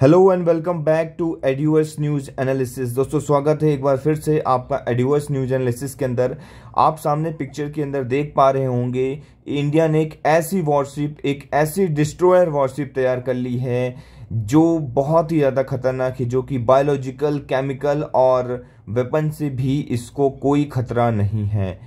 Hello and welcome back to adios news analysis दोस्तों स्वागत है एक बार फिर से आपका एडियोस न्यूज एनालिसिस के अंदर आप सामने पिक्चर के अंदर देख पा रहे होंगे इंडिया ने एक ऐसी वॉरशिप एक ऐसी डिस्ट्रॉयर वॉरशिप तैयार कर ली है जो बहुत ही ज़्यादा खतरनाक है जो कि बायोलॉजिकल केमिकल और वेपन से भी इसको कोई खतरा नहीं है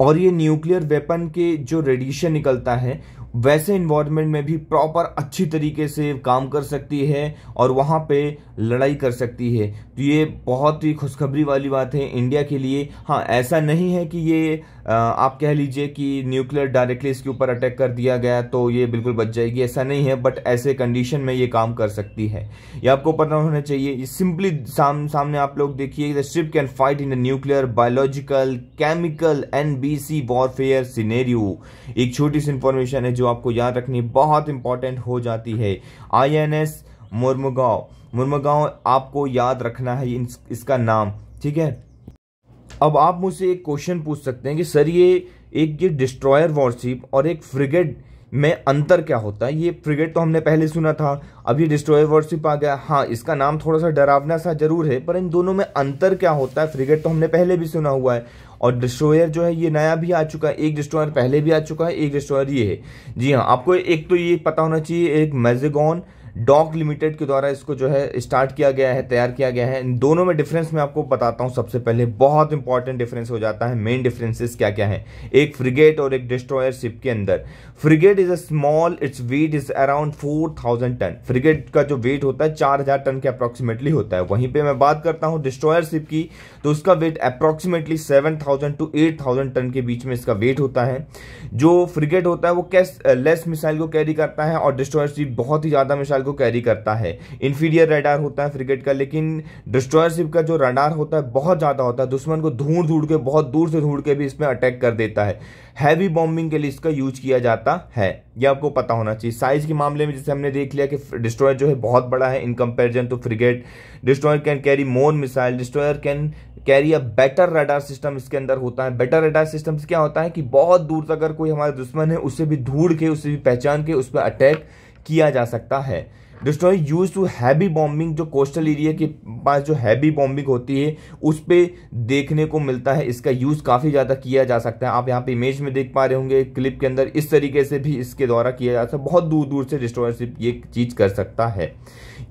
और ये न्यूक्लियर वेपन के जो रेडिएशन निकलता है वैसे इन्वायरमेंट में भी प्रॉपर अच्छी तरीके से काम कर सकती है और वहाँ पे लड़ाई कर सकती है तो ये बहुत ही खुशखबरी वाली बात है इंडिया के लिए हाँ ऐसा नहीं है कि ये आप कह लीजिए कि न्यूक्लियर डायरेक्टली इसके ऊपर अटैक कर दिया गया तो ये बिल्कुल बच जाएगी ऐसा नहीं है बट ऐसे कंडीशन में ये काम कर सकती है ये आपको पता होना चाहिए सिंपली साम, सामने आप लोग देखिए the ship can fight in the nuclear biological chemical N B C warfare scenario एक छोटी सी इंफॉर्मेशन है जो आपको याद रखनी बहुत इंपॉर्टेंट हो जाती है I N S Mormugao Mormugao आपको याद रखना है इस, इसका नाम ठीक है अब आप मुझसे एक क्वेश्चन पूछ सकते हैं कि सर ये एक ये डिस्ट्रॉयर वॉरशिप और एक फ्रिगेट में अंतर क्या होता है ये फ्रिगेट तो हमने पहले सुना था अब ये डिस्ट्रॉयर वॉरशिप आ गया हाँ इसका नाम थोड़ा सा डरावना सा जरूर है पर इन दोनों में अंतर क्या होता है फ्रिगेट तो हमने पहले भी सुना हुआ है और डिस्ट्रॉयर जो है ये नया भी आ चुका है एक डिस्ट्रॉयर पहले भी आ चुका है एक डिस्ट्रॉयर ये है जी हाँ आपको एक तो ये पता होना चाहिए एक मेजेगॉन डॉक लिमिटेड के द्वारा इसको जो है स्टार्ट किया गया है तैयार किया गया है इन दोनों में डिफरेंस मैं आपको बताता हूँ सबसे पहले बहुत इंपॉर्टेंट डिफरेंस हो जाता है मेन डिफरेंसेस क्या क्या है एक फ्रिगेट और एक डिस्ट्रॉयर शिप के अंदर frigate is a small its weight is around four ton frigate का जो वेट होता है चार हजार टन के अप्रोक्सीमेटली होता है वहीं पर मैं बात करता हूँ डिस्ट्रॉयर शिप की तो उसका weight approximately seven thousand to eight thousand ton के बीच में इसका वेट होता है जो फ्रिगेट होता है वो कैस लेस मिसाइल को कैरी करता है और डिस्ट्रॉयर शिप बहुत ही ज्यादा मिसाइल मिसाइल को कैरी करता है इन्फीरियर रडार होता है फ्रिगेट का लेकिन डिस्ट्रॉयर शिप का जो रडार होता है बहुत ज़्यादा होता है दुश्मन को ढूंढ ढूंढ के बहुत दूर से ढूंढ के भी इसमें अटैक कर देता है हैवी बॉम्बिंग के लिए इसका यूज किया जाता है ये आपको पता होना चाहिए साइज के मामले में जैसे हमने देख लिया कि डिस्ट्रॉयर जो है बहुत बड़ा है in comparison to frigate destroyer can carry more missile destroyer can carry a better radar system इसके अंदर होता है बेटर रडार सिस्टम क्या होता है कि बहुत दूर तक अगर कोई हमारा दुश्मन है उसे भी ढूंढ के उसे भी पहचान के उस पर अटैक किया जा सकता है destroy use to heavy bombing जो कोस्टल एरिया के पास जो हैवी बॉम्बिंग होती है उस पर देखने को मिलता है इसका यूज़ काफ़ी ज़्यादा किया जा सकता है आप यहाँ पे इमेज में देख पा रहे होंगे क्लिप के अंदर इस तरीके से भी इसके द्वारा किया जा सकता है बहुत दूर दूर से सिर्फ ये चीज़ कर सकता है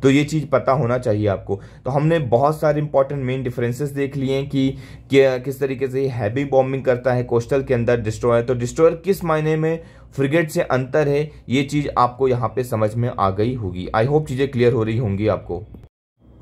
तो ये चीज़ पता होना चाहिए आपको तो हमने बहुत सारे इंपॉर्टेंट मेन डिफरेंसेस देख लिए हैं कि, कि किस तरीके से हैवी बॉम्बिंग करता है कोस्टल के अंदर डिस्ट्रॉयर तो डिस्ट्रॉयर किस मायने में फ्रिगेट से अंतर है ये चीज़ आपको यहाँ पे समझ में आ गई होगी आई होप चीज़ें क्लियर हो रही होंगी आपको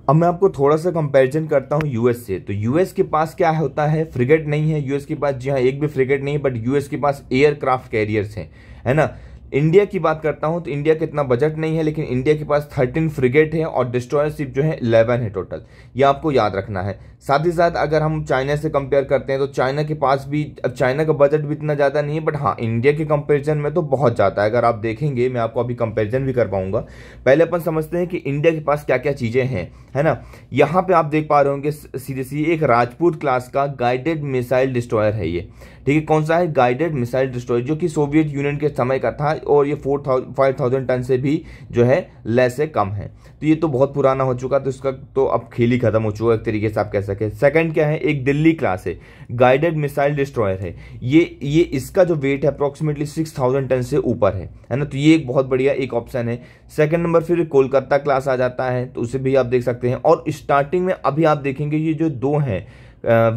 अब मैं आपको थोड़ा सा कंपैरिजन करता हूँ यूएस से तो यूएस के पास क्या होता है फ्रिगेट नहीं है यूएस के पास जी हाँ एक भी फ्रिगेट नहीं है बट यूएस के पास एयरक्राफ्ट कैरियर्स हैं है ना इंडिया की बात करता हूँ तो इंडिया का इतना बजट नहीं है लेकिन इंडिया के पास थर्टीन फ्रिगेट है और डिस्ट्रॉयर शिप जो है इलेवन है टोटल ये आपको याद रखना है साथ ही साथ अगर हम चाइना से कंपेयर करते हैं तो चाइना के पास भी अब चाइना का बजट भी इतना ज़्यादा नहीं है बट हाँ इंडिया के कंपैरिजन में तो बहुत ज़्यादा है अगर आप देखेंगे मैं आपको अभी कंपैरिजन भी कर पाऊंगा पहले अपन समझते हैं कि इंडिया के पास क्या क्या चीज़ें हैं है ना यहाँ पे आप देख पा रहे होंगे सीधे सी एक राजपूत क्लास का गाइडेड मिसाइल डिस्ट्रॉयर है ये ठीक है कौन सा है गाइडेड मिसाइल डिस्ट्रॉयर जो कि सोवियत यूनियन के समय का था और ये फोर फाइव थाउजेंड टन से भी जो है लेस से कम है तो ये तो बहुत पुराना हो चुका तो इसका तो अब खेल ही खत्म हो चुका एक तरीके से आप कह सके सेकंड क्या है एक दिल्ली क्लास है गाइडेड मिसाइल डिस्ट्रॉयर है ये ये इसका जो वेट है अप्रोक्सीमेटली सिक्स थाउजेंड टन से ऊपर है है ना तो ये एक बहुत बढ़िया एक ऑप्शन है सेकंड नंबर फिर कोलकाता क्लास आ जाता है तो उसे भी आप देख सकते हैं और स्टार्टिंग में अभी आप देखेंगे ये जो दो हैं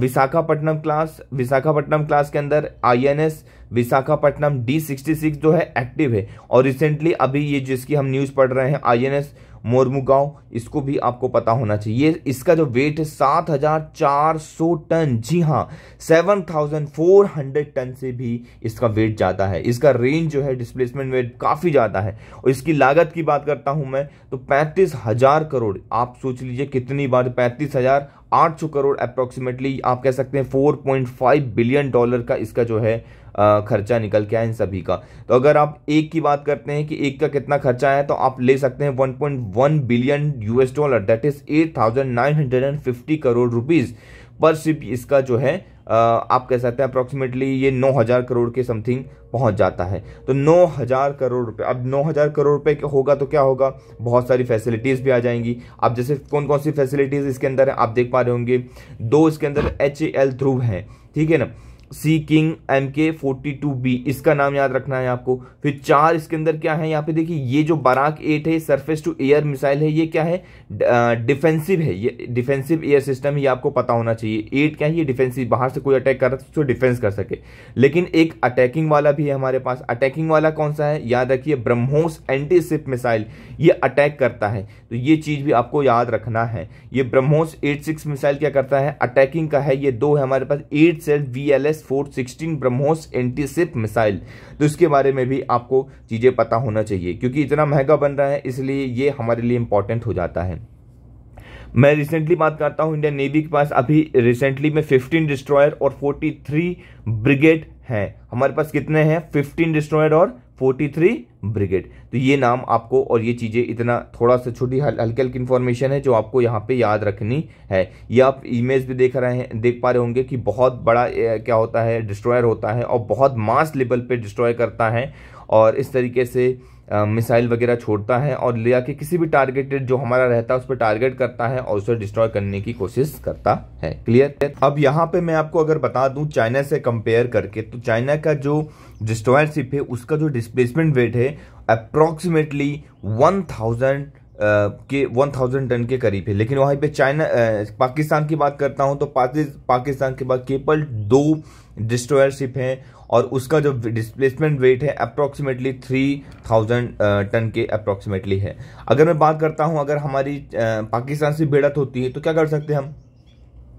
विशाखापट्टनम क्लास विशाखापट्टनम क्लास के अंदर INS Visakhapatnam D sixty six जो है एक्टिव है और रिसेंटली अभी ये जिसकी हम न्यूज़ पढ़ रहे हैं आईएनएस मोरमू गांव इसको भी आपको पता होना चाहिए इसका जो वेट है सात हजार चार सौ टन जी हाँ seven thousand four hundred ton से भी इसका वेट जाता है इसका रेंज जो है डिस्प्लेसमेंट वेट काफ़ी ज़्यादा है और इसकी लागत की बात करता हूं मैं तो पैंतीस हजार करोड़ आप सोच लीजिए कितनी बार पैंतीस हजार आठ करोड़ अप्रोक्सीमेटली आप कह सकते हैं 4.5 बिलियन डॉलर का इसका जो है खर्चा निकल के आया इन सभी का तो अगर आप एक की बात करते हैं कि एक का कितना खर्चा आया तो आप ले सकते हैं 1.1 billion US dollar that is 8,950 crore rupees पर शिप इसका जो है आप कह सकते हैं अप्रॉक्सीमेटली ये 9000 करोड़ के समथिंग पहुंच जाता है तो 9000 करोड़ रुपए अब 9000 करोड़ रुपए होगा तो क्या होगा बहुत सारी फैसिलिटीज़ भी आ जाएंगी अब जैसे कौन कौन सी फैसिलिटीज़ इसके अंदर है आप देख पा रहे होंगे दो इसके अंदर एच ध्रुव हैं ठीक है ना Sea King M K forty two B इसका नाम याद रखना है आपको फिर चार इसके अंदर क्या है यहाँ पे देखिए ये जो बराक एट है सरफेस टू एयर मिसाइल है ये क्या है डिफेंसिव है ये डिफेंसिव एयर सिस्टम ये आपको पता होना चाहिए एट क्या है ये डिफेंसिव बाहर से कोई अटैक कर रहा है तो डिफेंस कर सके लेकिन एक अटैकिंग वाला भी है हमारे पास अटैकिंग वाला कौन सा है याद रखिए ब्रह्मोस एंटी सिप मिसाइल ये अटैक करता है तो ये चीज़ भी आपको याद रखना है ये ब्रह्मोस एट सिक्स मिसाइल क्या करता है अटैकिंग का है ये दो है हमारे पास eight cell V L S for sixteen BrahMos anti ship missile तो इसके बारे में भी आपको चीज़ें पता होना चाहिए क्योंकि इतना महंगा बन रहा है इसलिए ये हमारे लिए इंपॉर्टेंट हो जाता है मैं रिसेंटली बात करता हूँ इंडियन नेवी के पास अभी रिसेंटली में 15 डिस्ट्रॉयर और 43 ब्रिगेड हैं हमारे पास कितने हैं 15 डिस्ट्रॉयर और 43 ब्रिगेड तो ये नाम आपको और ये चीज़ें इतना थोड़ा सा छोटी हल्की हल्की इन्फॉर्मेशन है जो आपको यहाँ पे याद रखनी है ये आप इमेज भी देख रहे हैं देख पा रहे होंगे कि बहुत बड़ा क्या होता है डिस्ट्रॉयर होता है और बहुत मास लेवल पे डिस्ट्रॉय करता है और इस तरीके से मिसाइल वगैरह छोड़ता है और ले आके किसी भी टारगेटेड जो हमारा रहता है उस पर टारगेट करता है और उसे डिस्ट्रॉय करने की कोशिश करता है क्लियर अब यहाँ पे मैं आपको अगर बता दूँ चाइना से कंपेयर करके तो चाइना का जो डिस्ट्रॉयर सिप है उसका जो डिस्प्लेसमेंट वेट है अप्रॉक्सीमेटली वन थाउजेंड के वन थाउजेंड टन के करीब है लेकिन वहीं पे चाइना पाकिस्तान की बात करता हूँ तो पाकिस्तान के बाद केवल दो डिस्ट्रॉयर शिप हैं और उसका जो डिस्प्लेसमेंट वेट है अप्रॉक्सीमेटली थ्री थाउजेंड टन के अप्रॉक्सीमेटली है अगर मैं बात करता हूँ अगर हमारी पाकिस्तान से बेड़त होती है तो क्या कर सकते हैं हम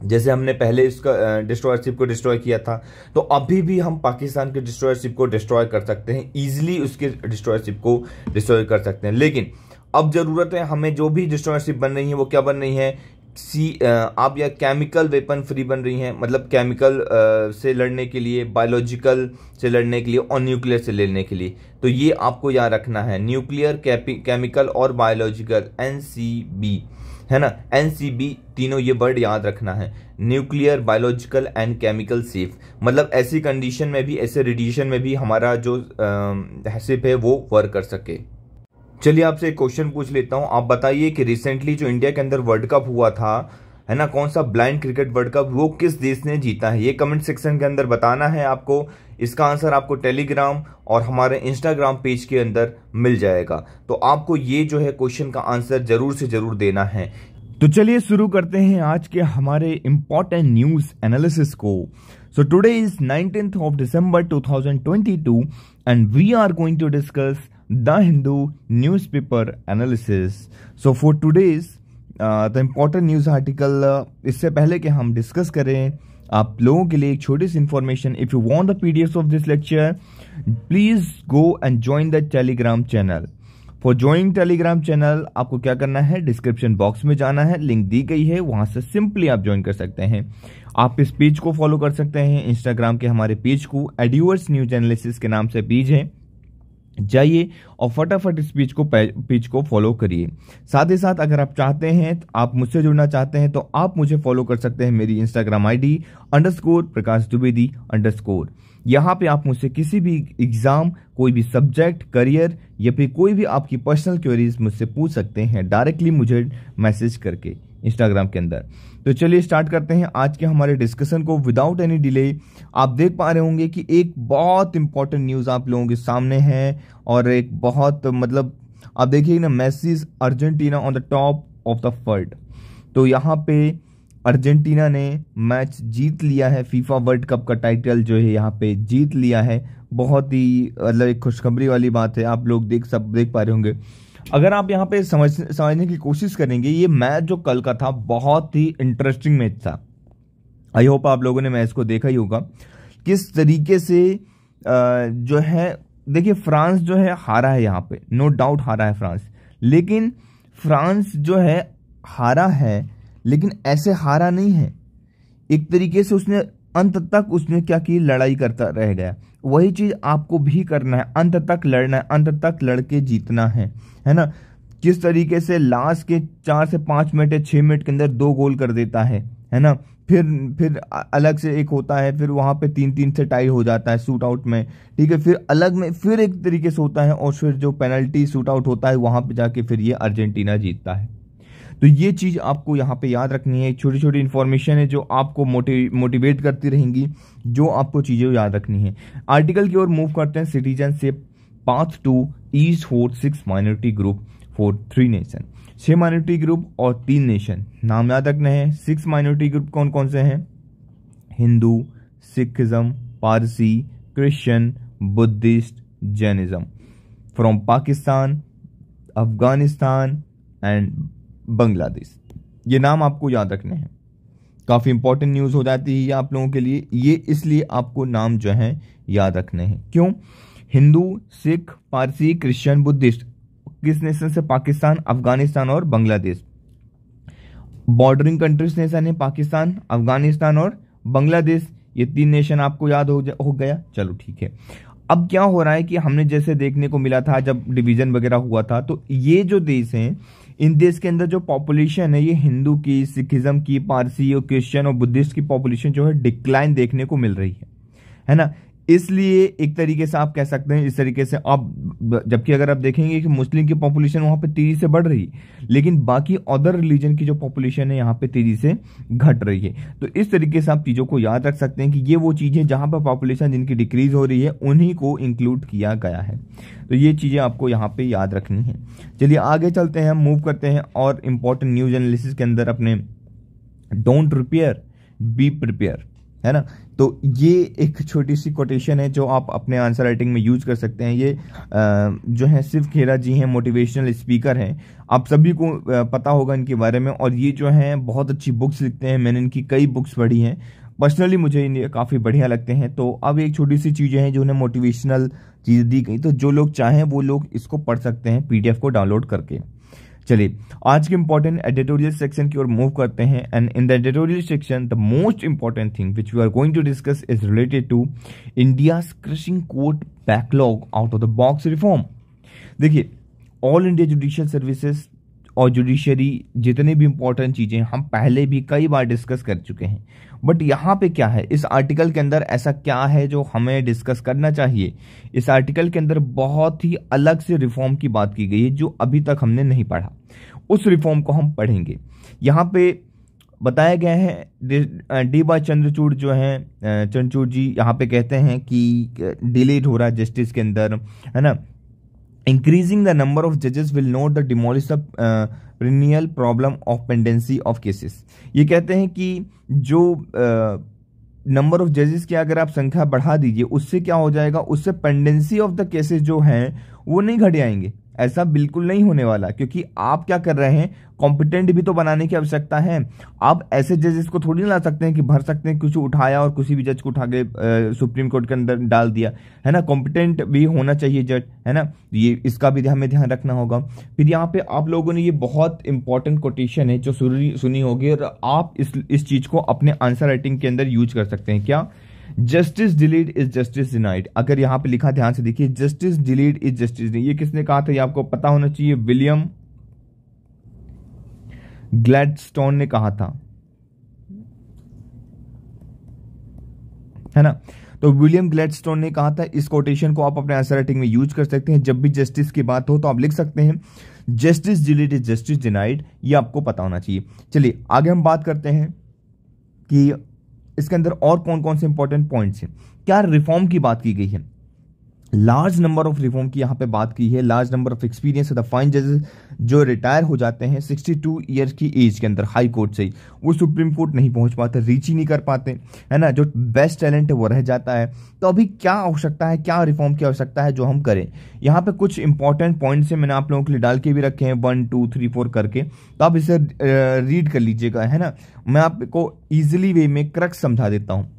जैसे हमने पहले इसका डिस्ट्रॉयरशिप को डिस्ट्रॉय किया था तो अभी भी हम पाकिस्तान के डिस्ट्रॉयरशिप को डिस्ट्रॉय कर सकते हैं ईजिली उसके डिस्ट्रॉयरशिप को डिस्ट्रॉय कर सकते हैं लेकिन अब ज़रूरत है हमें जो भी डिस्ट्रॉयरशिप बन रही है वो क्या बन रही है सी आप या केमिकल वेपन फ्री बन रही हैं मतलब केमिकल से लड़ने के लिए बायोलॉजिकल से लड़ने के लिए और न्यूक्लियर से लड़ने के लिए तो ये आपको याद रखना है न्यूक्लियर केमिकल और बायोलॉजिकल एन सी बी है ना एन तीनों ये वर्ड याद रखना है nuclear biological and chemical safe मतलब ऐसी कंडीशन में भी ऐसे रेडिएशन में भी हमारा जो सिप है वो वर्क कर सके चलिए आपसे एक क्वेश्चन पूछ लेता हूँ आप बताइए कि रिसेंटली जो इंडिया के अंदर वर्ल्ड कप हुआ था है ना कौन सा ब्लाइंड क्रिकेट वर्ल्ड कप वो किस देश ने जीता है ये कमेंट सेक्शन के अंदर बताना है आपको इसका आंसर आपको टेलीग्राम और हमारे इंस्टाग्राम पेज के अंदर मिल जाएगा तो आपको ये जो है क्वेश्चन का आंसर जरूर से जरूर देना है तो चलिए शुरू करते हैं आज के हमारे इम्पोर्टेंट न्यूज एनालिसिस को so today is nineteen of December 2022 and we are going to discuss the Hindu newspaper analysis so for today's the important news article इससे पहले कि हम डिस्कस करें आप लोगों के लिए एक छोटी सी information if you want the F of this lecture please go and join the Telegram channel for join Telegram channel आपको क्या करना है डिस्क्रिप्शन बॉक्स में जाना है लिंक दी गई है वहां से सिंपली आप ज्वाइन कर सकते हैं आप इस पेज को फॉलो कर सकते हैं इंस्टाग्राम के हमारे पेज को एड्यूअर्स न्यूज एनालिसिस के नाम से पेज है जाइए और फटाफट इस पीच को पीच को फॉलो करिए साथ ही साथ अगर आप चाहते हैं तो आप मुझसे जुड़ना चाहते हैं तो आप मुझे फॉलो कर सकते हैं मेरी Instagram ID underscore Prakash Dwivedi underscore यहाँ पे आप मुझसे किसी भी एग्जाम कोई भी सब्जेक्ट करियर या फिर कोई भी आपकी पर्सनल क्वेरीज मुझसे पूछ सकते हैं डायरेक्टली मुझे मैसेज करके इंस्टाग्राम के अंदर तो चलिए स्टार्ट करते हैं आज के हमारे डिस्कशन को विदाउट एनी डिले आप देख पा रहे होंगे कि एक बहुत इंपॉर्टेंट न्यूज़ आप लोगों के सामने है और एक बहुत मतलब आप देखिए ना message Argentina on the top of the world तो यहाँ पे अर्जेंटीना ने मैच जीत लिया है फीफा वर्ल्ड कप का टाइटल जो है यहाँ पे जीत लिया है बहुत ही मतलब एक खुशखबरी वाली बात है आप लोग देख सब देख पा रहे होंगे अगर आप यहाँ पे समझ समझने की कोशिश करेंगे ये मैच जो कल का था बहुत ही इंटरेस्टिंग मैच था आई होप आप लोगों ने मैच को देखा ही होगा किस तरीके से जो है देखिए फ्रांस जो है हारा है यहाँ पे नो डाउट हारा है फ्रांस लेकिन फ्रांस जो है हारा है लेकिन ऐसे हारा नहीं है एक तरीके से उसने अंत तक उसने क्या की लड़ाई करता रह गया वही चीज आपको भी करना है अंत तक लड़ना है अंत तक लड़के जीतना है है ना किस तरीके से लास्ट के चार से पाँच मिनट या छः मिनट के अंदर दो गोल कर देता है है ना फिर फिर अलग से एक होता है फिर वहाँ पे तीन तीन से टाई हो जाता है शूट आउट में ठीक है फिर अलग में फिर एक तरीके से होता है और फिर जो पेनल्टी शूट आउट होता है वहाँ पे जाके फिर ये अर्जेंटीना जीतता है तो ये चीज़ आपको यहाँ पे याद रखनी है छोटी छोटी इन्फॉर्मेशन है जो आपको मोटिव मोटिवेट करती रहेंगी जो आपको चीज़ें याद रखनी है आर्टिकल की ओर मूव करते हैं citizenship path to ease for six minority group for three nation छः माइनॉरिटी ग्रुप और तीन नेशन नाम याद रखना है सिक्स माइनॉरिटी ग्रुप कौन कौन से हैं Hindu Sikhism Parsi Christian Buddhist Jainism from Pakistan Afghanistan and Bangladesh ये नाम आपको याद रखने हैं काफ़ी इंपॉर्टेंट न्यूज़ हो जाती है ये आप लोगों के लिए ये इसलिए आपको नाम जो है याद रखने हैं क्यों हिंदू सिख पारसी क्रिश्चियन बुद्धिस्ट किस नेशन से पाकिस्तान अफगानिस्तान और बांग्लादेश बॉर्डरिंग कंट्रीज नेशन है पाकिस्तान अफगानिस्तान और बांग्लादेश ये तीन नेशन आपको याद हो, हो गया चलो ठीक है अब क्या हो रहा है कि हमने जैसे देखने को मिला था जब डिवीजन वगैरह हुआ था तो ये जो देश हैं इन देश के अंदर जो पॉपुलेशन है ये हिंदू की सिखिज्म की पारसी और क्रिश्चियन और बुद्धिस्ट की पॉपुलेशन जो है डिक्लाइन देखने को मिल रही है है ना इसलिए एक तरीके से आप कह सकते हैं इस तरीके से आप जबकि अगर आप देखेंगे कि मुस्लिम की पॉपुलेशन वहाँ पे तेजी से बढ़ रही लेकिन बाकी अदर रिलीजन की जो पॉपुलेशन है यहाँ पे तेजी से घट रही है तो इस तरीके से आप चीज़ों को याद रख सकते हैं कि ये वो चीज़ें जहां पर पॉपुलेशन जिनकी डिक्रीज हो रही है उन्हीं को इंक्लूड किया गया है तो ये चीज़ें आपको यहाँ पर याद रखनी है चलिए आगे चलते हैं मूव करते हैं और इंपॉर्टेंट न्यूज एनालिसिस के अंदर अपने डोंट रिपेयर बी प्रिपेयर है ना तो ये एक छोटी सी कोटेशन है जो आप अपने आंसर राइटिंग में यूज कर सकते हैं ये जो है सिर्फ खेरा जी हैं मोटिवेशनल स्पीकर हैं आप सभी को पता होगा इनके बारे में और ये जो हैं बहुत अच्छी बुक्स लिखते हैं मैंने इनकी कई बुक्स पढ़ी हैं पर्सनली मुझे इन काफ़ी बढ़िया लगते हैं तो अब एक छोटी सी चीज़ें हैं जो उन्हें मोटिवेशनल चीज़ दी गई तो जो लोग चाहें वो लोग इसको पढ़ सकते हैं पी को डाउनलोड करके चलिए आज के इंपॉर्टेंट एडिटोरियल सेक्शन की ओर मूव करते हैं and in the editorial section the most important thing which we are going to discuss is related to India crushing court backlog out of the box reform देखिए all India judicial services और judiciary जितनी भी important चीज़ें हम पहले भी कई बार discuss कर चुके हैं बट यहाँ पे क्या है इस आर्टिकल के अंदर ऐसा क्या है जो हमें डिस्कस करना चाहिए इस आर्टिकल के अंदर बहुत ही अलग से रिफॉर्म की बात की गई है जो अभी तक हमने नहीं पढ़ा उस रिफॉर्म को हम पढ़ेंगे यहाँ पे बताया गया है डी वाई चंद्रचूड़ जो हैं चंद्रचूड़ जी यहाँ पे कहते हैं कि डिलेड हो रहा है जस्टिस के अंदर है ना increasing the number of judges will not the demolish the perennial problem of pendency of cases ये कहते हैं कि जो नंबर ऑफ जजेस की अगर आप संख्या बढ़ा दीजिए उससे क्या हो जाएगा उससे पेंडेंसी ऑफ द केसेस जो हैं वो नहीं घटे आएंगे ऐसा बिल्कुल नहीं होने वाला क्योंकि आप क्या कर रहे हैं कॉम्पिटेंट भी तो बनाने की आवश्यकता है आप ऐसे जजेस को थोड़ी ना ला सकते हैं कि भर सकते हैं कुछ उठाया और किसी भी जज को उठा के सुप्रीम कोर्ट के अंदर डाल दिया है ना कॉम्पिटेंट भी होना चाहिए जज है ना ये इसका भी हमें ध्यान रखना होगा फिर यहाँ पे आप लोगों ने ये बहुत इंपॉर्टेंट कोटेशन है जो सुनी होगी और आप इस इस चीज़ को अपने आंसर राइटिंग के अंदर यूज कर सकते हैं क्या justice delayed is justice denied अगर यहां पे लिखा ध्यान से देखिए जस्टिस डिलीट इज जस्टिस ये किसने कहा था ये आपको पता होना चाहिए विलियम ग्लैडस्टोन ने कहा था है ना तो विलियम ग्लैडस्टोन ने कहा था इस कोटेशन को आप अपने आंसर राइटिंग में यूज कर सकते हैं जब भी जस्टिस की बात हो तो आप लिख सकते हैं justice delayed is justice denied ये आपको पता होना चाहिए चलिए आगे हम बात करते हैं कि इसके अंदर और कौन कौन से इंपॉर्टेंट पॉइंट्स हैं क्या रिफॉर्म की बात की गई है लार्ज नंबर ऑफ रिफॉर्म की यहाँ पे बात की है large number of experience the fine जजेस जो रिटायर हो जाते हैं 62 ईयर्स की एज के अंदर हाई कोर्ट से ही वो सुप्रीम कोर्ट नहीं पहुंच पाते रीच ही नहीं कर पाते है ना जो बेस्ट टैलेंट है वो रह जाता है तो अभी क्या आवश्यकता है क्या रिफॉर्म की आवश्यकता है जो हम करें यहाँ पे कुछ इंपॉर्टेंट पॉइंट्स हैं मैंने आप लोगों के लिए डाल के भी रखे हैं वन टू थ्री फोर करके तो आप इसे रीड कर लीजिएगा है ना मैं आपको ईजिली वे में क्रक्स समझा देता हूँ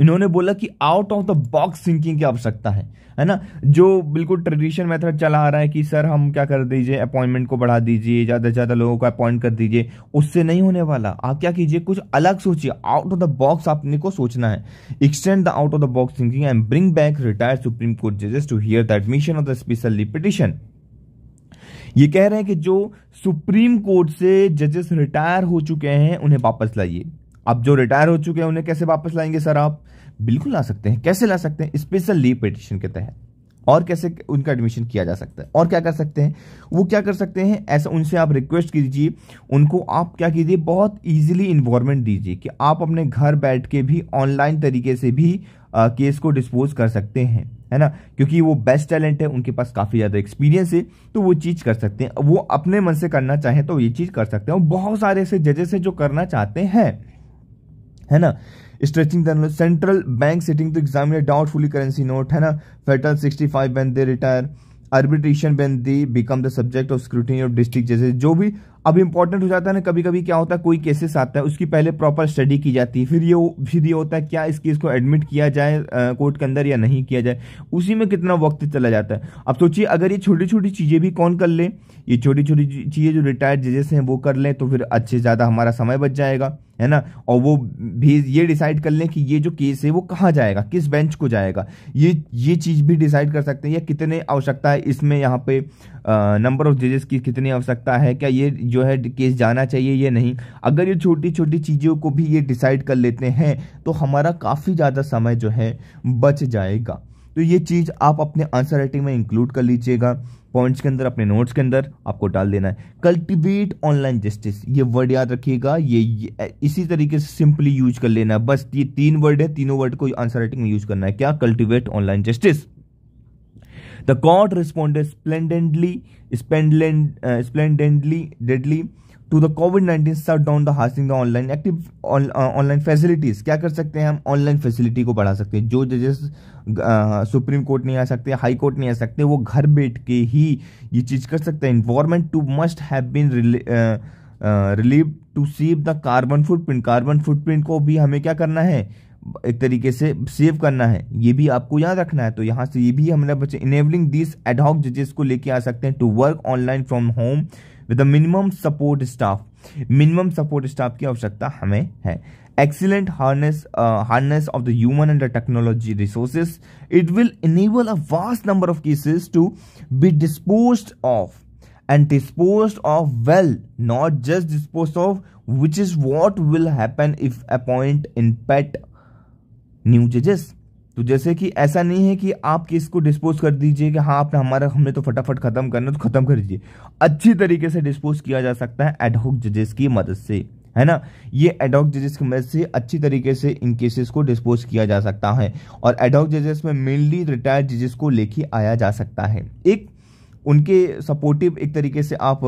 इन्होंने बोला कि out of the box thinking की आवश्यकता है है ना जो बिल्कुल ट्रेडिशनल मेथड चला आ रहा है कि सर हम क्या कर दीजिए अपॉइंटमेंट को बढ़ा दीजिए ज़्यादा से ज़्यादा लोगों को अपॉइंट कर दीजिए उससे नहीं होने वाला आप क्या कीजिए कुछ अलग सोचिए आउट ऑफ द बॉक्स आपने को सोचना है extend the out of the box thinking and bring back retired Supreme Court जजेस to hear the admission of the special petition ये कह रहे हैं कि जो सुप्रीम कोर्ट से जजेस रिटायर हो चुके हैं उन्हें वापस लाइए अब जो रिटायर हो चुके हैं उन्हें कैसे वापस लाएंगे सर आप बिल्कुल ला सकते हैं कैसे ला सकते हैं स्पेशल लीव पिटिशन के तहत और कैसे उनका एडमिशन किया जा सकता है और क्या कर सकते हैं वो क्या कर सकते हैं ऐसा उनसे आप रिक्वेस्ट कीजिए उनको आप क्या कीजिए बहुत इजीली इन्वॉर्मेंट दीजिए कि आप अपने घर बैठ के भी ऑनलाइन तरीके से भी आ, केस को डिस्पोज कर सकते हैं है ना क्योंकि वो बेस्ट टैलेंट है उनके पास काफ़ी ज़्यादा एक्सपीरियंस है तो वो चीज़ कर सकते हैं वो अपने मन से करना चाहें तो ये चीज़ कर सकते हैं और बहुत सारे ऐसे जजेस हैं जो करना चाहते हैं है ना stretching central bank sitting to exam doubtfully currency note है ना fatal sixty five ban the retire arbitration ban the become the subject of scrutiny of district जैसे जो भी अब इंपॉर्टेंट हो जाता है ना कभी कभी क्या होता है कोई केसेस आता है उसकी पहले प्रॉपर स्टडी की जाती है फिर ये फिर ये होता है क्या इस केस को एडमिट किया जाए कोर्ट के अंदर या नहीं किया जाए उसी में कितना वक्त चला जाता है अब सोचिए अगर ये छोटी छोटी चीज़ें भी कौन कर ले ये छोटी छोटी चीज़ें जो रिटायर्ड जजेस हैं वो कर लें तो फिर अच्छे ज़्यादा हमारा समय बच जाएगा है ना और वो भी ये डिसाइड कर लें कि ये जो केस है वो कहाँ जाएगा किस बेंच को जाएगा ये ये चीज़ भी डिसाइड कर सकते हैं या कितने आवश्यकता है इसमें यहाँ पे नंबर ऑफ जजेस की कितनी आवश्यकता है क्या ये जो है केस जाना चाहिए या नहीं अगर ये छोटी छोटी चीज़ों को भी ये डिसाइड कर लेते हैं तो हमारा काफ़ी ज़्यादा समय जो है बच जाएगा तो ये चीज़ आप अपने आंसर राइटिंग में इंक्लूड कर लीजिएगा पॉइंट्स के अंदर अपने नोट्स के अंदर आपको डाल देना है कल्टीवेट ऑनलाइन जस्टिस ये वर्ड याद रखिएगा ये, ये इसी तरीके से सिंपली यूज कर लेना है बस ये तीन वर्ड है तीनों वर्ड को आंसर राइटिंग में यूज करना है क्या cultivate online justice the court responded splendidly, splendid, deadly to the Covid nineteen shut down the housing the online active online facilities क्या कर सकते हैं हम ऑनलाइन फैसिलिटी को बढ़ा सकते हैं जो जजेस सुप्रीम कोर्ट नहीं आ सकते हाई कोर्ट नहीं आ सकते वो घर बैठ के ही ये चीज़ कर सकते हैं environment to must have been relieve to sieve the carbon footprint carbon footprint को भी हमें क्या करना है एक तरीके से सेव करना है ये भी आपको याद रखना है तो यहाँ से ये भी हमने बच्चे इनेबलिंग दिस एडॉक जजेस को लेके आ सकते हैं to work online from home with minimum support staff minimum support staff की आवश्यकता हमें है excellent harness harness of the human and the technology resources it will enable a vast number of cases to be dispose of and dispose of well not just dispose of which is what will happen if appoint in pet new जजेस तो जैसे कि ऐसा नहीं है कि आप case को डिस्पोज कर दीजिए कि हाँ आपने हमारा हमने तो फटाफट खत्म करना तो खत्म कर दीजिए अच्छी तरीके से डिस्पोज किया जा सकता है एडहॉक जजेस की मदद से है ना ये एडॉक जजेस की मदद से अच्छी तरीके से इन केसेस को डिस्पोज किया जा सकता है और एडॉक जजेस में मेनली रिटायर्ड जजेस को लेके आया जा सकता है एक उनके सपोर्टिव एक तरीके से आप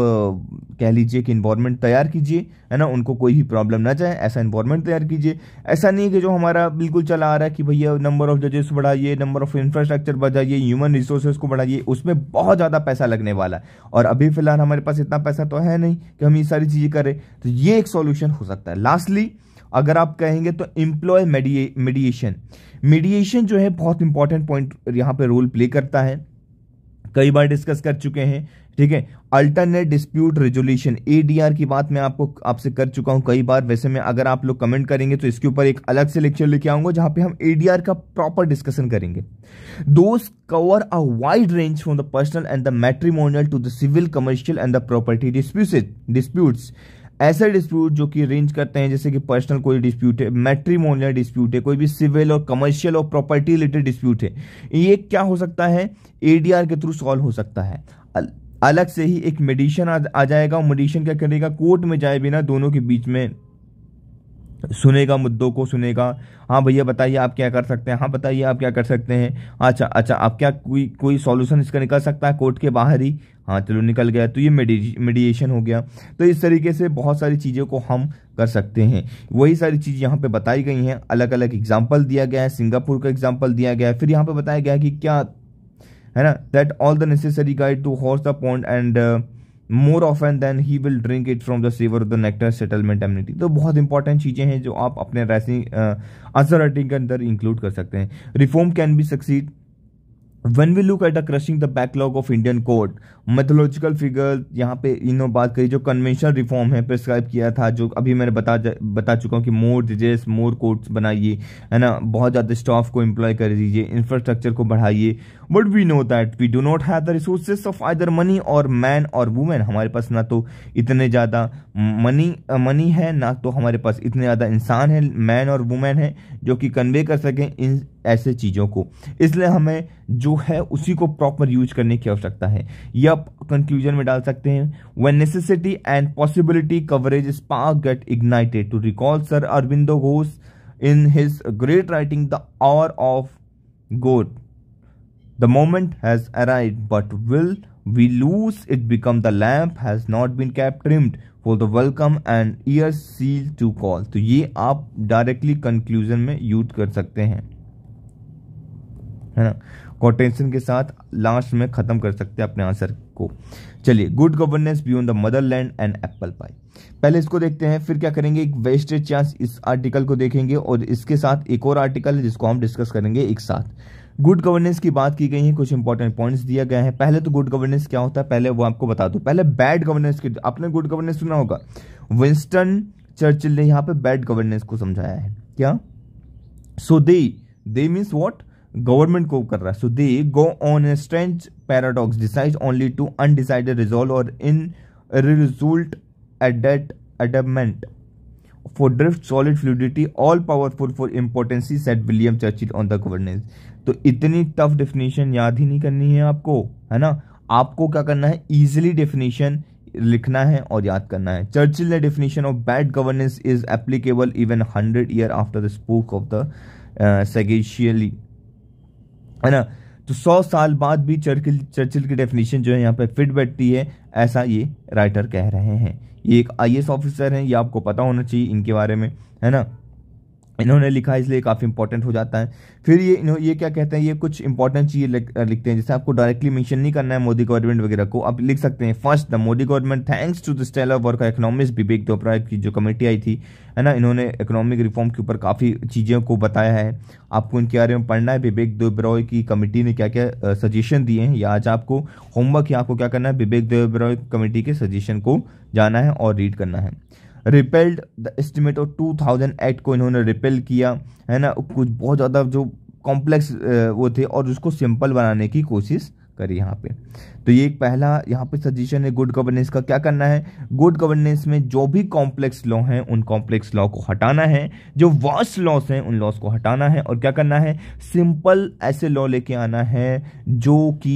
कह लीजिए कि इन्वायरमेंट तैयार कीजिए है ना उनको कोई भी प्रॉब्लम ना जाए ऐसा इन्वायरमेंट तैयार कीजिए ऐसा नहीं है कि जो हमारा बिल्कुल चला आ रहा है कि भैया नंबर ऑफ जजेस बढ़ाइए नंबर ऑफ इंफ्रास्ट्रक्चर बढ़ाइए ह्यूमन रिसोर्सेज को बढ़ाइए उसमें बहुत ज़्यादा पैसा लगने वाला है और अभी फिलहाल हमारे पास इतना पैसा तो है नहीं कि हम ये सारी चीज़ें करें तो ये एक सोल्यूशन हो सकता है लास्टली अगर आप कहेंगे तो एम्प्लॉय मीडिएशन मीडिएशन जो है बहुत इंपॉर्टेंट पॉइंट यहाँ पे रोल प्ले करता है कई बार डिस्कस कर चुके हैं ठीक है अल्टरनेट डिस्प्यूट रेजोल्यूशन एडीआर की बात मैं आपको आपसे कर चुका हूं कई बार वैसे मैं अगर आप लोग कमेंट करेंगे तो इसके ऊपर एक अलग से लेक्चर लेके आऊंगा जहां पे हम एडीआर का प्रॉपर डिस्कशन करेंगे those cover a wide range from the personal and the matrimonial to the civil commercial and the property dispute disputes ऐसे डिस्प्यूट जो कि रेंज करते हैं जैसे कि पर्सनल कोई डिस्प्यूट है मैट्रीमोनियल डिस्प्यूट है कोई भी सिविल और कमर्शियल और प्रॉपर्टी रिलेटेड डिस्प्यूट है ये क्या हो सकता है एडीआर के थ्रू सॉल्व हो सकता है अलग से ही एक मेडिशन आ जाएगा और मेडिशन क्या करेगा कोर्ट में जाए बिना दोनों के बीच में सुनेगा मुद्दों को सुनेगा हाँ भैया बताइए आप क्या कर सकते हैं हाँ बताइए आप क्या कर सकते हैं अच्छा अच्छा आप क्या कोई कोई सॉल्यूशन इसका निकल सकता है कोर्ट के बाहर ही हाँ चलो निकल गया तो ये मेडिएशन हो गया तो इस तरीके से बहुत सारी चीज़ों को हम कर सकते हैं वही सारी चीज़ यहाँ पे बताई गई हैं अलग अलग एग्जाम्पल दिया गया है सिंगापुर का एग्जाम्पल दिया गया है फिर यहाँ पर बताया गया है कि क्या है ना that all the necessary guide to horse the point and more often then he will drink it from the saucer of the nectar settlement immunity तो बहुत इंपॉर्टेंट चीज़ें हैं जो आप अपने रेसिंग आंसर राइटिंग के अंदर इंक्लूड कर सकते हैं reform can be succeed when we look at the crushing the backlog of indian court methodological figure यहाँ पे इन्होंने बात करी जो कन्वेंशनल रिफॉर्म है प्रिस्क्राइब किया था जो अभी मैंने बता बता चुका हूँ कि मोर जजेस मोर कोर्ट्स बनाइए है ना बहुत ज़्यादा स्टाफ को एम्प्लॉय कर दीजिए इंफ्रास्ट्रक्चर को बढ़ाइए but we know that we do not have the resources of other money और मैन और वुमेन हमारे पास ना तो इतने ज़्यादा मनी मनी है ना तो हमारे पास इतने ज़्यादा इंसान है मैन और वुमेन है जो कि कन्वे कर सकें इन ऐसे चीज़ों को इसलिए हमें जो है उसी को प्रॉपर यूज करने की आवश्यकता है या आप कंक्लूजन में डाल सकते हैं when necessity and possibility coverage spark get ignited to recall sir Aurobindo Ghosh in his great writing the hour of God the moment has arrive but will we lose it become the lamp has not been cap trimmed for the welcome and year seal to call तो ये आप directly conclusion में use कर सकते हैं है ना कॉटेंशन के साथ लास्ट में ख़त्म कर सकते हैं अपने आंसर को चलिए good governance on the motherland and apple pie पहले इसको देखते हैं फिर क्या करेंगे एक वेस्टेड चांस इस आर्टिकल को देखेंगे और इसके साथ एक और आर्टिकल है जिसको हम डिस्कस करेंगे एक साथ गुड गवर्नेंस की बात की गई है कुछ इंपॉर्टेंट पॉइंट्स दिया गया है पहले तो गुड गवर्नेंस क्या होता है पहले वो आपको बता दो पहले बैड गवर्नेंस की आपने गुड गवर्नेंस सुना होगा विंस्टन चर्चिल ने यहाँ पे बैड गवर्नेंस को समझाया है क्या so they they means what government को कर रहा है so they go on a strength paradox decide only to undecided resolve और in result edit adamant for drift solid fluidity all powerful for impotency said William Churchill on the governance तो इतनी tough definition याद ही नहीं करनी है आपको है ना आपको क्या करना है ईजिली डेफिनेशन लिखना है और याद करना है चर्चिल ने definition of bad governance is applicable even hundred year after the spoke of the sagaciously है ना तो सौ साल बाद भी चर्चिल चर्चिल की डेफिनेशन जो है यहाँ पे फिट बैठती है ऐसा ये राइटर कह रहे हैं ये एक आई ऑफिसर हैं ये आपको पता होना चाहिए इनके बारे में है ना इन्होंने लिखा इसलिए काफ़ी इंपॉर्टेंट हो जाता है फिर ये इन्हों ये क्या कहते हैं ये कुछ इंपॉर्टेंट चीज़ें लिखते हैं जैसे आपको डायरेक्टली मेंशन नहीं करना है मोदी गवर्नमेंट वगैरह को आप लिख सकते हैं first the Modi government thanks to the style of work economics Vivek Debroy की जो कमेटी आई थी है ना इन्होंने इकोनॉमिक रिफॉर्म के ऊपर काफ़ी चीज़ों को बताया है आपको इनके बारे में पढ़ना है विवेक देबरॉय की कमेटी ने क्या क्या सजेशन दिए हैं या आज आपको होमवर्क या आपको क्या करना है विवेक देवब्रॉय कमेटी के सजेशन को जाना है और रीड करना है repelled the estimate of two thousand eight को इन्होंने रिपेल किया है ना कुछ बहुत ज़्यादा जो कॉम्प्लेक्स वो थे और उसको सिंपल बनाने की कोशिश करी यहाँ पे तो ये एक पहला यहाँ पे सजेशन है गुड गवर्नेंस का क्या करना है गुड गवर्नेंस में जो भी कॉम्प्लेक्स लॉ हैं उन कॉम्प्लेक्स लॉ को हटाना है जो वर्स लॉस हैं उन लॉस को हटाना है और क्या करना है सिंपल ऐसे लॉ लेके आना है जो कि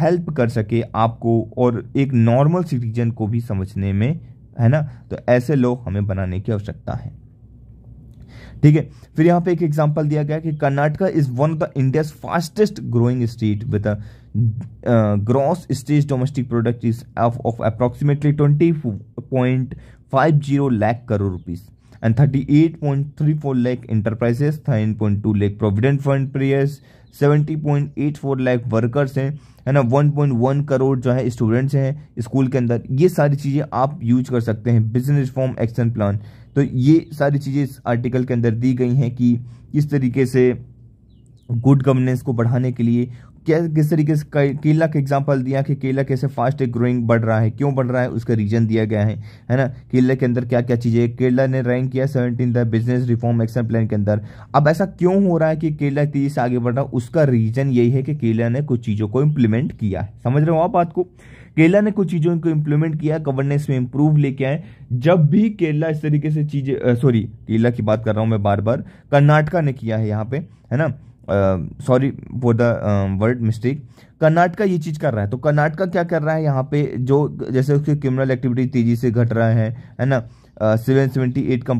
हेल्प कर सके आपको और एक नॉर्मल सिटीजन को भी समझने में है ना तो ऐसे लोग हमें बनाने की आवश्यकता है ठीक है फिर यहां पे एक एग्जांपल दिया गया कि Karnataka is one of the India's fastest growing state with gross stage domestic product is of approximately twenty point five zero lakh crore rupees and thirty eight point three four lakh enterprises thirteen point two lakh provident fund prayers 70.84 lakh workers हैं है ना 1.1 करोड़ जो है students हैं school के अंदर ये सारी चीज़ें आप यूज कर सकते हैं बिजनेस रिफॉर्म एक्शन प्लान तो ये सारी चीज़ें इस आर्टिकल के अंदर दी गई हैं कि इस तरीके से गुड गवर्नेंस को बढ़ाने के लिए किस तरीके से केला का एग्जाम्पल दिया कि केला कैसे फास्ट ग्रोइंग बढ़ रहा है क्यों बढ़ रहा है उसका रीजन दिया गया है है ना केला के अंदर क्या क्या चीज़ें केरला ने रैंक किया seventeen the business reform action plan के अंदर अब ऐसा क्यों हो रहा है कि केरला तेजी से आगे बढ़ रहा है उसका रीजन यही है कि केरला ने कुछ चीज़ों को इम्प्लीमेंट किया है समझ रहे हो आप बात को केरला ने कुछ चीज़ों को इम्प्लीमेंट किया गवर्नेंस में इंप्रूव लेके आए जब भी केरला इस तरीके से चीज़ें सॉरी केरला की बात कर रहा हूँ मैं बार बार कर्नाटका ने किया है यहाँ पे है ना sorry for the word mistake Karnataka ये चीज़ कर रहा है तो कर्नाटका क्या कर रहा है यहाँ पे जो जैसे उसकी क्रिमिनल एक्टिविटी तेज़ी से घट रहा है है ना seven seventy eight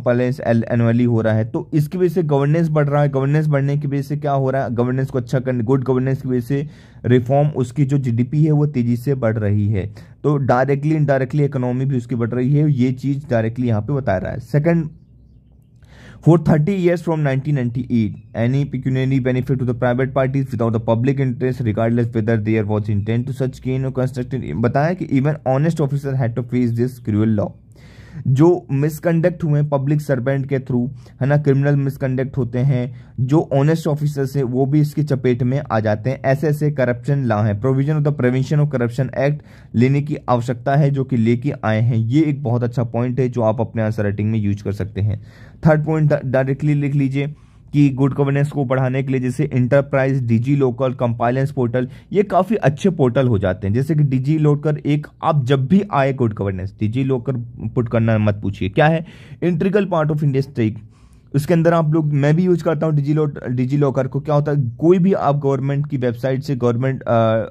L annually हो रहा है तो इसकी वजह से गवर्नेंस बढ़ रहा है गवर्नेंस बढ़ने की वजह से क्या हो रहा है गवर्नेंस को अच्छा करने गुड गवर्नेंस की वजह से रिफॉर्म उसकी जो जीडीपी है वो तेज़ी से बढ़ रही है तो डायरेक्टली इनडायरेक्टली इकोनॉमी भी उसकी बढ़ रही है ये चीज़ डायरेक्टली यहाँ पे बता रहा है second For 30 years from 1998, any pecuniary benefit to the private parties without the public interest, regardless whether there was intent to such gain or constructed, बताया कि even honest officer had to face this cruel law. जो misconduct हुए public servant के through है ना criminal misconduct होते हैं जो ऑनेस्ट ऑफिसर्स हैं वो भी इसकी चपेट में आ जाते हैं ऐसे ऐसे करप्शन लॉ है provision of the prevention of corruption act लेने की आवश्यकता है जो कि लेके आए हैं ये एक बहुत अच्छा पॉइंट है जो आप अपने आंसर राइटिंग में यूज कर सकते हैं थर्ड पॉइंट डायरेक्टली लिख लीजिए कि गुड गवर्नेंस को बढ़ाने के लिए जैसे enterprise digi local compliance portal ये काफ़ी अच्छे पोर्टल हो जाते हैं जैसे कि डिजी लोकर एक आप जब भी आए good governance DigiLocker put करना मत पूछिए क्या है इंट्रिकल पार्ट ऑफ इंडस्ट्री उसके अंदर आप लोग मैं भी यूज करता हूँ डिजी डिजी लॉकर को क्या होता है कोई भी आप गवर्नमेंट की वेबसाइट से गवर्नमेंट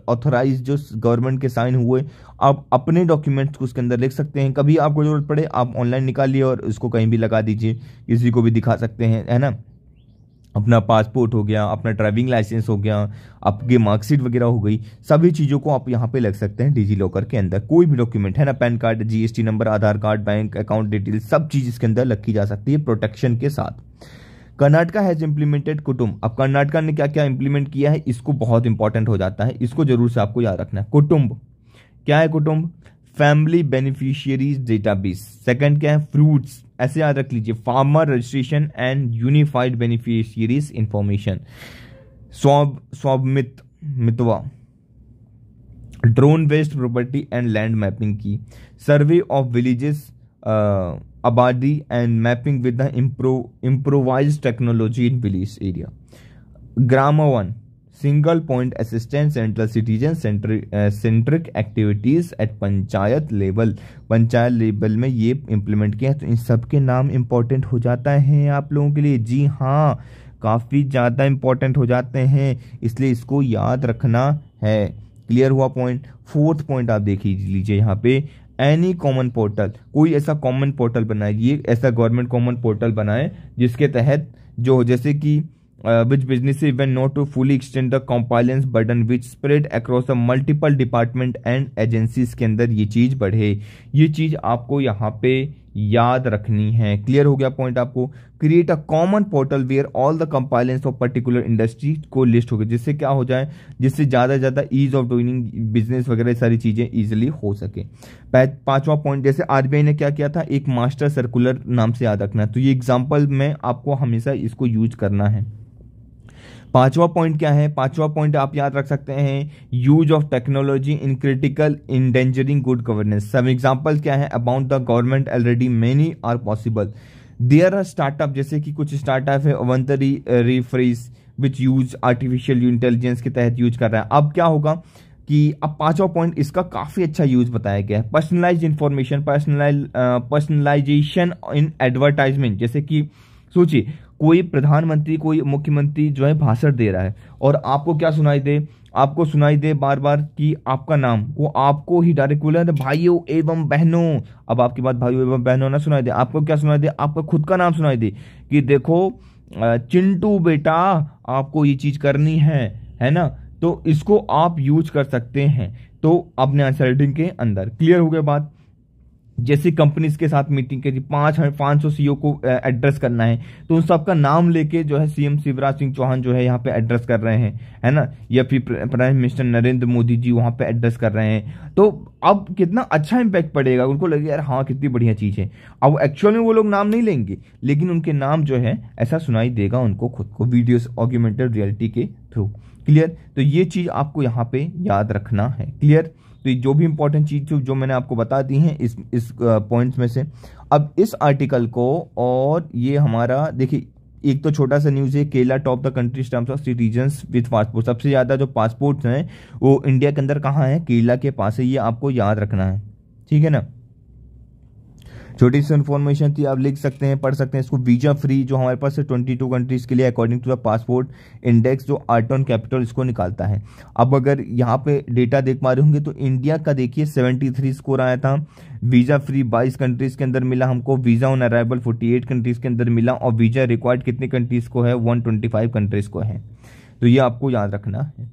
ऑथोराइज जो गवर्नमेंट के साइन हुए आप अपने डॉक्यूमेंट्स को उसके अंदर लिख सकते हैं कभी आपको जरूरत पड़े आप ऑनलाइन निकालिए और उसको कहीं भी लगा दीजिए किसी को भी दिखा सकते हैं है ना अपना पासपोर्ट हो गया अपना ड्राइविंग लाइसेंस हो गया आपकी मार्कशीट वगैरह हो गई सभी चीज़ों को आप यहाँ पे लग सकते हैं डिजी लॉकर के अंदर कोई भी डॉक्यूमेंट है ना PAN card GST number Aadhaar card bank account detail सब चीज़ इसके अंदर रखी जा सकती है प्रोटेक्शन के साथ कर्नाटका हैज इम्प्लीमेंटेड कुटुम्ब अब कर्नाटका ने क्या क्या इम्प्लीमेंट किया है इसको बहुत इंपॉर्टेंट हो जाता है इसको जरूर से आपको याद रखना है कुटुम्ब क्या है कुटुम्ब फैमिली बेनिफिशियरीज डेटाबेस सेकंड क्या है फ्रूट्स ऐसे याद रख लीजिए farmer registration and unified beneficiaries information स्वाब स्वाबमित मितवा drone based property and land mapping की सर्वे ऑफ विलेजेस आबादी and mapping with the impro improvise technology in village area Grama one single point assistant central citizen centric activities at panchayat level panchayat level में ये implement किया है तो इन सब के नाम इम्पोर्टेंट हो जाता है आप लोगों के लिए जी हाँ काफ़ी ज़्यादा इम्पोर्टेंट हो जाते हैं इसलिए इसको याद रखना है क्लियर हुआ पॉइंट फोर्थ पॉइंट आप देख लीजिए यहाँ पे एनी कॉमन पोर्टल कोई ऐसा कॉमन पोर्टल बनाए ये ऐसा गवर्नमेंट कॉमन पोर्टल बनाए जिसके तहत जो जैसे कि uh, which businesses even not to fully extend the compliance burden which spread across the multiple department and agencies के अंदर ये चीज़ बढ़े ये चीज़ आपको यहाँ पे याद रखनी है क्लियर हो गया पॉइंट आपको create a common portal where all the compliance of particular industry को लिस्ट हो गया जिससे क्या हो जाए जिससे ज़्यादा से ज़्यादा ईज ऑफ डूइंग बिजनेस वगैरह सारी चीज़ें ईजिली हो सके पांचवा पॉइंट जैसे आरबीआई ने क्या किया था एक मास्टर सर्कुलर नाम से याद रखना तो ये एग्जाम्पल में आपको हमेशा इसको यूज करना है पांचवा पॉइंट क्या है पांचवा पॉइंट आप याद रख सकते हैं use of technology in critical endangering good governance some example क्या है about the government already many are possible there are startup जैसे कि कुछ स्टार्टअप है अवंतरी रिफ्रीज विच यूज आर्टिफिशियल इंटेलिजेंस के तहत यूज कर रहा है अब क्या होगा कि अब पांचवा पॉइंट इसका काफ़ी अच्छा यूज बताया गया है personalise information personalise personalisation in advertisement जैसे कि सोचिए कोई प्रधानमंत्री कोई मुख्यमंत्री जो है भाषण दे रहा है और आपको क्या सुनाई दे आपको सुनाई दे बार बार कि आपका नाम वो आपको ही डायरेक्ट बोला भाइयों एवं बहनों अब आपकी बात भाइयों एवं बहनों ना सुनाई दे आपको क्या सुनाई दे आपका खुद का नाम सुनाई दे कि देखो चिंटू बेटा आपको ये चीज करनी है है ना तो इसको आप यूज कर सकते हैं तो अपने आंसर राइटिंग के अंदर क्लियर हो गया बात जैसे कंपनीज के साथ मीटिंग करी पाँच पांच सौ सीओ e को एड्रेस करना है तो उन सबका नाम लेके जो है सीएम शिवराज सिंह चौहान जो है यहाँ पे एड्रेस कर रहे हैं है ना या फिर प्राइम मिनिस्टर नरेंद्र मोदी जी वहां पे एड्रेस कर रहे हैं तो अब कितना अच्छा इम्पैक्ट पड़ेगा उनको लगे यार हाँ कितनी बढ़िया चीज़ है अब एक्चुअल में वो लोग नाम नहीं लेंगे लेकिन उनके नाम जो है ऐसा सुनाई देगा उनको खुद को वीडियो ऑग्यूमेंटेड रियलिटी के थ्रू क्लियर तो ये चीज़ आपको यहाँ पे याद रखना है क्लियर तो जो भी इंपॉर्टेंट चीज थी जो मैंने आपको बता दी है इस इस पॉइंट्स में से अब इस आर्टिकल को और ये हमारा देखिए एक तो छोटा सा न्यूज़ है केला top the countries terms of citizen with passport सबसे ज़्यादा जो पासपोर्ट्स हैं वो इंडिया के अंदर कहाँ है केला के पास है ये आपको याद रखना है ठीक है ना छोटी सी इन्फॉर्मेशन थी आप लिख सकते हैं पढ़ सकते हैं इसको वीजा फ्री जो हमारे पास है ट्वेंटी टू कंट्रीज़ के लिए according to the passport index जो आर्ट ऑन कैपिटल इसको निकालता है अब अगर यहाँ पे डेटा देख पा रहे होंगे तो इंडिया का देखिए सेवेंटी थ्री स्कोर आया था वीज़ा फ्री बाईस कंट्रीज़ के अंदर मिला हमको visa on arrival forty eight countries के अंदर मिला और वीज़ा रिक्वायर्ड कितने कंट्रीज़ को है वन ट्वेंटी फाइव कंट्रीज़ को है तो ये आपको याद रखना है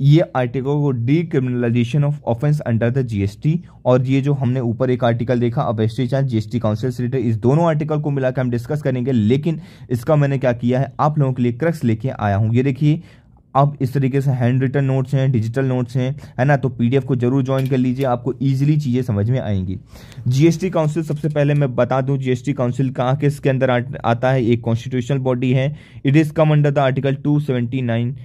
ये आर्टिकल को decriminalisation of offence under the GST और ये जो हमने ऊपर एक आर्टिकल देखा अपेस्ट्री चार्ज जीएसटी काउंसिल रिलेटेड इस दोनों आर्टिकल को मिलाकर हम डिस्कस करेंगे लेकिन इसका मैंने क्या किया है आप लोगों के लिए क्रक्स लेके आया हूँ ये देखिए अब इस तरीके से हैंड रिटन नोट्स हैं डिजिटल नोट्स हैं है ना तो पीडीएफ को जरूर ज्वाइन कर लीजिए आपको इजीली चीज़ें समझ में आएंगी जीएसटी काउंसिल सबसे पहले मैं बता दूं जीएसटी काउंसिल कहाँ के इसके अंदर आता है एक कॉन्स्टिट्यूशनल बॉडी है it is come under the article two seventy nine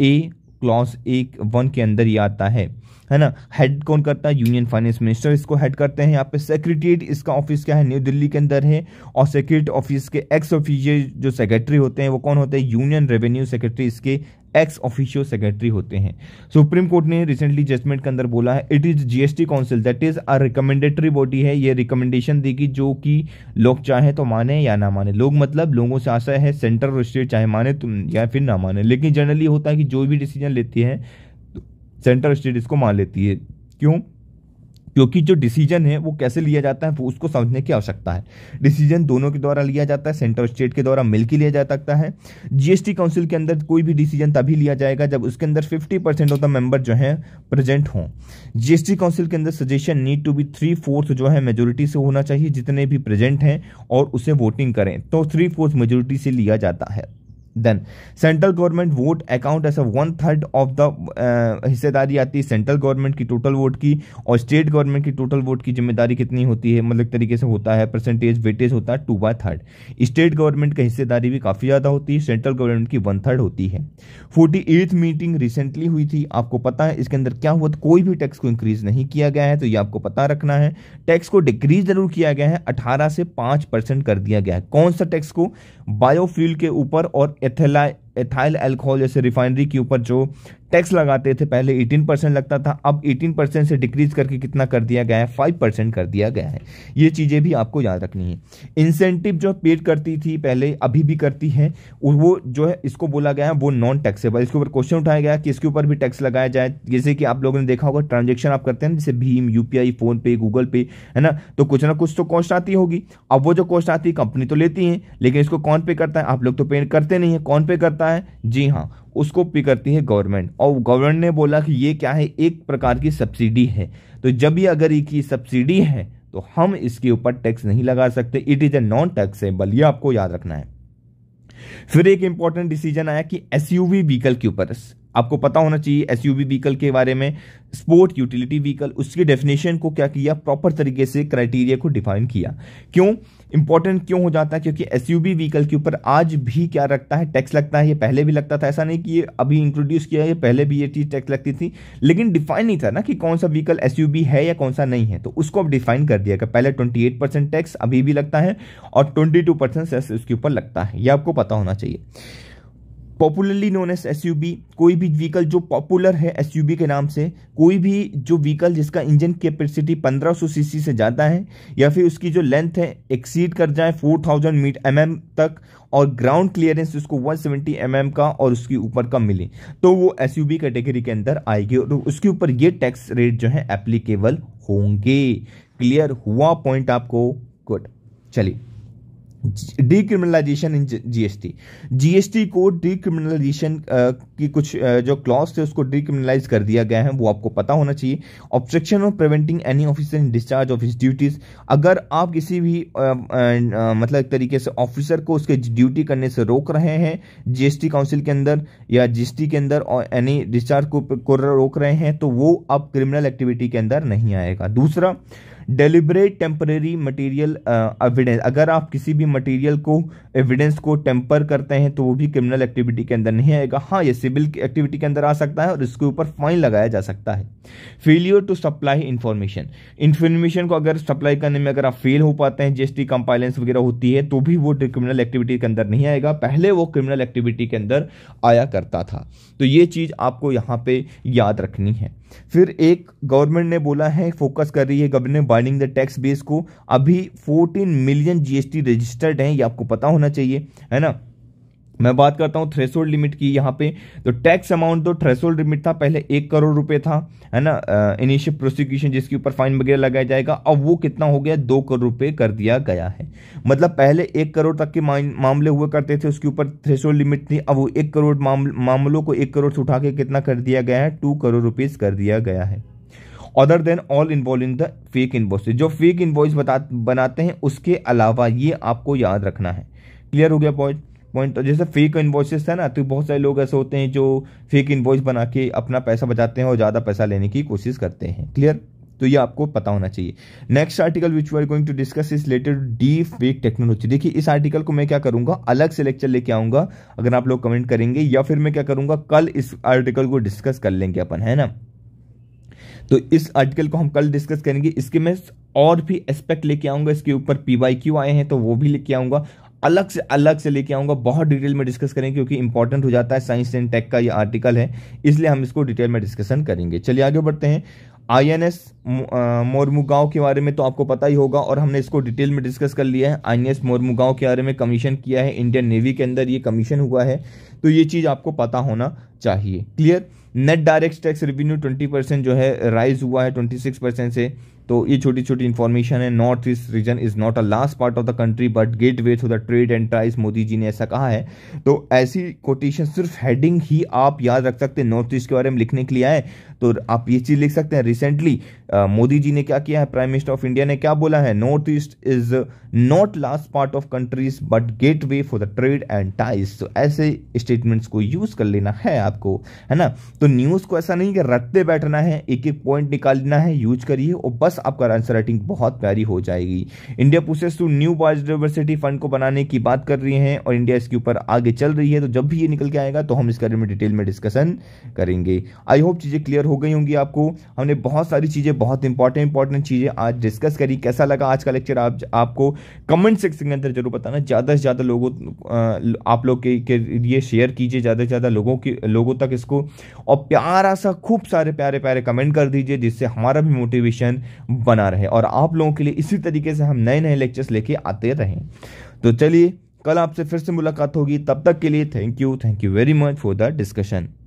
A clause एक वन के अंदर ही आता है है ना हेड कौन करता है यूनियन फाइनेंस मिनिस्टर इसको हेड करते हैं यहाँ पे सेक्रेटरीट इसका ऑफिस क्या है न्यू दिल्ली के अंदर है और सेक्रेटरी ऑफिस के एक्स ऑफिशियल जो सेक्रेटरी होते हैं वो कौन होते हैं यूनियन रेवेन्यू सेक्रेटरी इसके एक्स ऑफिशियल सेक्रेटरी होते हैं सुप्रीम कोर्ट ने रिसेंटली जजमेंट के अंदर बोला है it is GST council that is a recommendatory body है ये रिकमेंडेशन देगी जो कि लोग चाहे तो माने या ना माने लोग मतलब लोगों से आशा है सेंटर और स्टेट चाहे माने तुम या फिर ना माने लेकिन जनरली होता है कि जो भी डिसीजन लेती है सेंटर स्टेट इसको मान लेती है क्यों क्योंकि जो डिसीजन है वो कैसे लिया जाता है वो उसको समझने की आवश्यकता है डिसीजन दोनों के द्वारा लिया जाता है सेंटर और स्टेट के द्वारा मिलकर लिया जा सकता है जीएसटी काउंसिल के अंदर कोई भी डिसीजन तभी लिया जाएगा जब उसके अंदर 50 परसेंट ऑफ द मेंबर जो है प्रेजेंट हों जीएसटी काउंसिल के अंदर suggestion need to be three fourth जो है मेजोरिटी से होना चाहिए जितने भी प्रेजेंट हैं और उसे वोटिंग करें तो थ्री फोर्थ मेजोरिटी से लिया जाता है then central government vote account ऐसा वन थर्ड ऑफ द हिस्सेदारी आती है सेंट्रल गवर्नमेंट की टोटल वोट की और स्टेट गवर्नमेंट की टोटल वोट की जिम्मेदारी कितनी होती है मतलब तरीके से होता है परसेंटेज वेटेज होता है two by third state government की हिस्सेदारी भी काफ़ी ज़्यादा होती है सेंट्रल गवर्नमेंट की वन थर्ड होती है फोर्टी एथ मीटिंग रिसेंटली हुई थी आपको पता है इसके अंदर क्या हुआ कोई भी टैक्स को इंक्रीज नहीं किया गया है तो ये आपको पता रखना है टैक्स को डिक्रीज जरूर किया गया है अठारह से पाँच कर दिया गया है कौन सा टैक्स को बायोफ्यूल के ऊपर और ethyl एथाइल एल्कोहल जैसे रिफाइनरी के ऊपर जो टैक्स लगाते थे पहले 18 परसेंट लगता था अब 18 परसेंट से डिक्रीज करके कितना कर दिया गया है फाइव परसेंट कर दिया गया है ये चीज़ें भी आपको याद रखनी है इंसेंटिव जो पेड करती थी पहले अभी भी करती है वो जो है इसको बोला गया है वो नॉन टैक्सेबल इसके ऊपर क्वेश्चन उठाया गया कि इसके ऊपर भी टैक्स लगाया जाए जैसे कि आप लोगों ने देखा होगा ट्रांजेक्शन आप करते हैं जैसे भीम यूपीआई फोनपे गूगल पे है ना तो कुछ ना कुछ तो कॉस्ट आती होगी अब वो जो कॉस्ट आती है कंपनी तो लेती है लेकिन इसको कौन पे करता है आप लोग तो पेड करते नहीं है कौन पे करता करता है जी हाँ उसको पे करती है गवर्नमेंट और गवर्नमेंट ने बोला कि ये क्या है एक प्रकार की सब्सिडी है तो जब ये अगर एक सब्सिडी है तो हम इसके ऊपर टैक्स नहीं लगा सकते it is a non taxable ये आपको याद रखना है फिर एक इंपॉर्टेंट डिसीजन आया कि एसयूवी व्हीकल के ऊपर आपको पता होना चाहिए एस व्हीकल के बारे में स्पोर्ट यूटिलिटी व्हीकल उसकी डेफिनेशन को क्या किया प्रॉपर तरीके से क्राइटेरिया को डिफाइन किया क्यों इंपॉर्टेंट क्यों हो जाता है क्योंकि एस व्हीकल के ऊपर आज भी क्या लगता है टैक्स लगता है ये पहले भी लगता था ऐसा नहीं कि ये अभी इंट्रोड्यूस किया है पहले भी ये चीज़ टैक्स लगती थी लेकिन डिफाइन नहीं था ना कि कौन सा व्हीकल एस है या कौन सा नहीं है तो उसको अब डिफाइन कर दिया गया पहले ट्वेंटी टैक्स अभी भी लगता है और ट्वेंटी टू उसके ऊपर लगता है यह आपको पता होना चाहिए पॉपुलरली नोन एस एस कोई भी व्हीकल जो पॉपुलर है एस के नाम से कोई भी जो व्हीकल जिसका इंजन कैपेसिटी 1500 सीसी से ज़्यादा है या फिर उसकी जो लेंथ है एक्सीड कर जाए 4000 थाउजेंड मीट एम तक और ग्राउंड क्लियरेंस उसको 170 सेवेंटी mm का और उसके ऊपर का मिले तो वो एस कैटेगरी के अंदर आएगी और उसके ऊपर ये टैक्स रेट जो है एप्लीकेबल होंगे क्लियर हुआ पॉइंट आपको गुड चलिए डिक्रिमिनलाइजेशन इन जीएसटी जीएसटी को डिक्रिमिनलाइजेशन uh, की कुछ uh, जो क्लॉज थे उसको डिक्रिमिनलाइज कर दिया गया है वो आपको पता होना चाहिए obstruction of preventing any officer in discharge of his duties अगर आप किसी भी uh, मतलब एक तरीके से ऑफिसर को उसके ड्यूटी करने से रोक रहे हैं जीएसटी काउंसिल के अंदर या जीएसटी के अंदर और एनी डिस्चार्ज को रोक रहे हैं तो वो अब क्रिमिनल एक्टिविटी के अंदर नहीं आएगा दूसरा डेलिब्रेट टेम्परेरी मटेरियल एविडेंस अगर आप किसी भी मटेरियल को एविडेंस को टेम्पर करते हैं तो वो भी क्रिमिनल एक्टिविटी के अंदर नहीं आएगा हाँ ये सिविल एक्टिविटी के अंदर आ सकता है और इसके ऊपर फाइन लगाया जा सकता है failure to supply information information को अगर सप्लाई करने में अगर आप फेल हो पाते हैं जीएसटी कंपाइलेंस वगैरह होती है तो भी वो क्रिमिनल एक्टिविटी के अंदर नहीं आएगा पहले वो क्रिमिनल एक्टिविटी के अंदर आया करता था तो ये चीज़ आपको यहाँ पे याद रखनी है फिर एक गवर्नमेंट ने बोला है फोकस कर रही है government binding the tax base को अभी 14 मिलियन जीएसटी रजिस्टर्ड हैं ये आपको पता होना चाहिए है ना मैं बात करता हूँ थ्रेसोल्ड लिमिट की यहाँ पे तो टैक्स अमाउंट तो थ्रेसोल्ड लिमिट था पहले एक करोड़ रुपए था है ना इनिशियल प्रोसिक्यूशन जिसके ऊपर फाइन वगैरह लगाया जाएगा अब वो कितना हो गया दो करोड़ रुपए कर दिया गया है मतलब पहले एक करोड़ तक के मामले हुआ करते थे उसके ऊपर थ्रेसोल्ड लिमिट थी अब वो एक करोड़ मामलों को एक करोड़ से उठा के कितना कर दिया गया है टू करोड़ रुपीज कर दिया गया है other than all involve in the fake invoice जो फेक इन्वॉइस बता बनाते हैं उसके अलावा ये आपको याद रखना है क्लियर हो गया पॉइंट पॉइंट जैसे फेक इन्वॉइस है ना तो बहुत सारे लोग ऐसे होते हैं जो फेक इन्वॉइस बना के अपना पैसा बचाते हैं और ज़्यादा पैसा लेने की कोशिश करते हैं क्लियर तो ये आपको पता होना चाहिए next article which are going to discuss is related deepfake technology देखिए इस आर्टिकल को मैं क्या करूंगा अलग से लेक्चर लेके आऊंगा अगर आप लोग कमेंट करेंगे या फिर मैं क्या करूंगा कल इस आर्टिकल को डिस्कस कर लेंगे अपन है ना तो इस आर्टिकल को हम कल डिस्कस करेंगे इसके मैं और भी एस्पेक्ट लेके आऊंगा इसके ऊपर पी वाई क्यू आए हैं तो वो भी लेके आऊंगा अलग से अलग से लेके आऊँगा बहुत डिटेल में डिस्कस करेंगे क्योंकि इंपॉर्टेंट हो जाता है साइंस एंड टेक का ये आर्टिकल है इसलिए हम इसको डिटेल में डिस्कशन करेंगे चलिए आगे बढ़ते हैं आई एन एस मोरमुगांव के बारे में तो आपको पता ही होगा और हमने इसको डिटेल में डिस्कस कर लिया है आई एन एस मोरमुगांव के बारे में कमीशन किया है इंडियन नेवी के अंदर ये कमीशन हुआ है तो ये चीज़ आपको पता होना चाहिए clear net direct tax revenue twenty percent जो है राइज हुआ है ट्वेंटी सिक्स परसेंट से तो ये छोटी छोटी इन्फॉर्मेशन है north east region is not a last part of the country but gateway through the trade and ties Modi ji ने ऐसा कहा है तो ऐसी कोटेशन सिर्फ हेडिंग ही आप याद रख सकते हैं नॉर्थ ईस्ट के बारे में लिखने के लिए आए तो आप ये चीज़ लिख सकते हैं रिसेंटली मोदी जी ने क्या किया है प्राइम मिनिस्टर ऑफ इंडिया ने क्या बोला है north east is not last part of countries but gateway for the trade and ties तो ऐसे स्टेटमेंट्स को यूज कर लेना है आपको है ना तो न्यूज़ को ऐसा नहीं कि रटते बैठना है एक एक पॉइंट निकालना है यूज करिए और बस आपका आंसर राइटिंग बहुत प्यारी हो जाएगी India pushes to new biodiversity fund को बनाने की बात कर रही है और इंडिया इसके ऊपर आगे चल रही है तो जब भी ये निकल के आएगा तो हम इसके बारे में डिटेल में डिस्कशन करेंगे आई होप चीज़ें क्लियर हो गई होंगी आपको हमने बहुत सारी चीज़ें बहुत इंपॉर्टेंट इंपॉर्टेंट चीज़ें आज डिस्कस करी कैसा लगा आज का लेक्चर आप आपको कमेंट सेक्शन के अंदर जरूर बताना ज़्यादा से ज़्यादा लोगों आप लोग के, के लिए शेयर कीजिए ज़्यादा से ज़्यादा लोगों के लोगों तक इसको और प्यारा सा खूब सारे प्यारे प्यारे कमेंट कर दीजिए जिससे हमारा भी मोटिवेशन बना रहे और आप लोगों के लिए इसी तरीके से हम नए नए लेक्चर्स लेके आते रहें तो चलिए कल आपसे फिर से मुलाकात होगी तब तक के लिए thank you thank you very much for the discussion